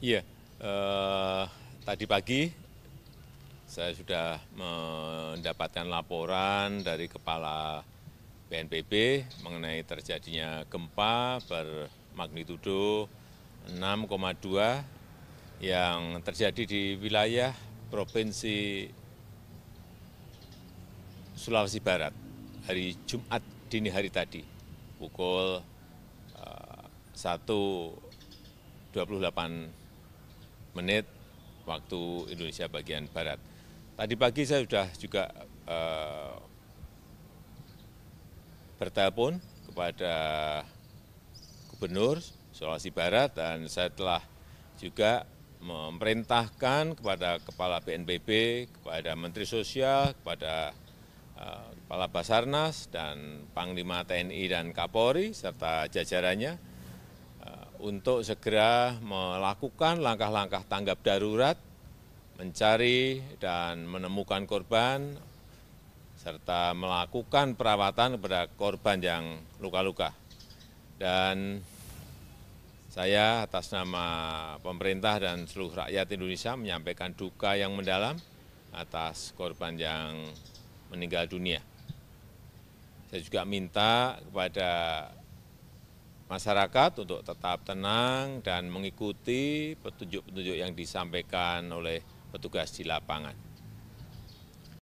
iya eh, tadi pagi saya sudah mendapatkan laporan dari kepala bnpb mengenai terjadinya gempa bermagnitudo 6,2 yang terjadi di wilayah Provinsi Sulawesi Barat hari Jumat dini hari tadi pukul 1.28 eh, menit waktu Indonesia bagian Barat. Tadi pagi saya sudah juga eh, bertelepon kepada Gubernur Sulawesi Barat dan saya telah juga memerintahkan kepada Kepala BNPB, kepada Menteri Sosial, kepada eh, Kepala Basarnas dan Panglima TNI dan Kapolri serta jajarannya untuk segera melakukan langkah-langkah tanggap darurat, mencari dan menemukan korban, serta melakukan perawatan kepada korban yang luka-luka. Dan saya atas nama pemerintah dan seluruh rakyat Indonesia menyampaikan duka yang mendalam atas korban yang meninggal dunia. Saya juga minta kepada masyarakat untuk tetap tenang dan mengikuti petunjuk petunjuk yang disampaikan oleh petugas di lapangan